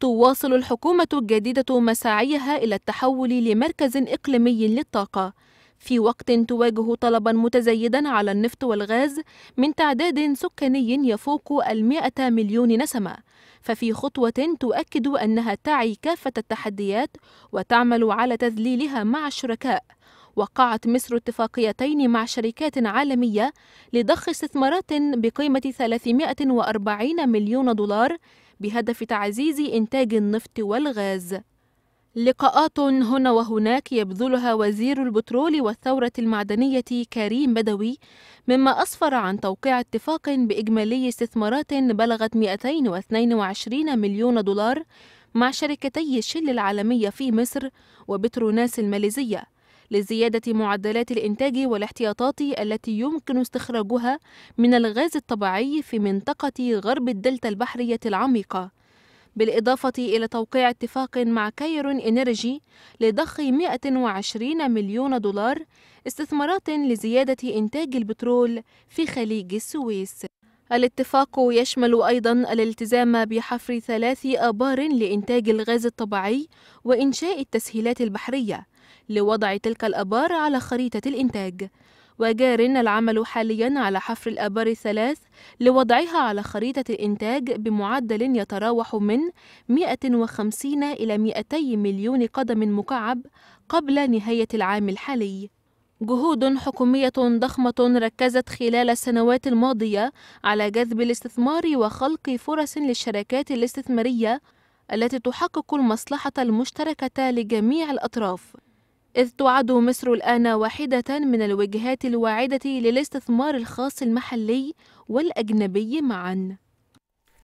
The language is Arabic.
تواصل الحكومة الجديدة مساعيها إلى التحول لمركز إقليمي للطاقة في وقت تواجه طلبا متزايدا على النفط والغاز من تعداد سكاني يفوق المائة مليون نسمة ففي خطوة تؤكد أنها تعي كافة التحديات وتعمل على تذليلها مع الشركاء وقعت مصر اتفاقيتين مع شركات عالمية لضخ استثمارات بقيمة 340 مليون دولار بهدف تعزيز إنتاج النفط والغاز. لقاءات هنا وهناك يبذلها وزير البترول والثورة المعدنية كريم بدوي مما أسفر عن توقيع اتفاق بإجمالي استثمارات بلغت 222 مليون دولار مع شركتي الشل العالمية في مصر وبتروناس الماليزية لزيادة معدلات الإنتاج والاحتياطات التي يمكن استخراجها من الغاز الطبيعي في منطقة غرب الدلتا البحرية العميقة بالإضافة إلى توقيع اتفاق مع كايرون إنرجي لضخ 120 مليون دولار استثمارات لزيادة إنتاج البترول في خليج السويس الاتفاق يشمل أيضا الالتزام بحفر ثلاث آبار لإنتاج الغاز الطبيعي وإنشاء التسهيلات البحرية لوضع تلك الآبار على خريطة الإنتاج وجار العمل حاليا على حفر الآبار الثلاث لوضعها على خريطة الإنتاج بمعدل يتراوح من 150 إلى 200 مليون قدم مكعب قبل نهاية العام الحالي جهود حكومية ضخمة ركزت خلال السنوات الماضية على جذب الاستثمار وخلق فرص للشركات الاستثمارية التي تحقق المصلحة المشتركة لجميع الأطراف، إذ تعد مصر الآن واحدة من الوجهات الواعدة للاستثمار الخاص المحلي والأجنبي معًا.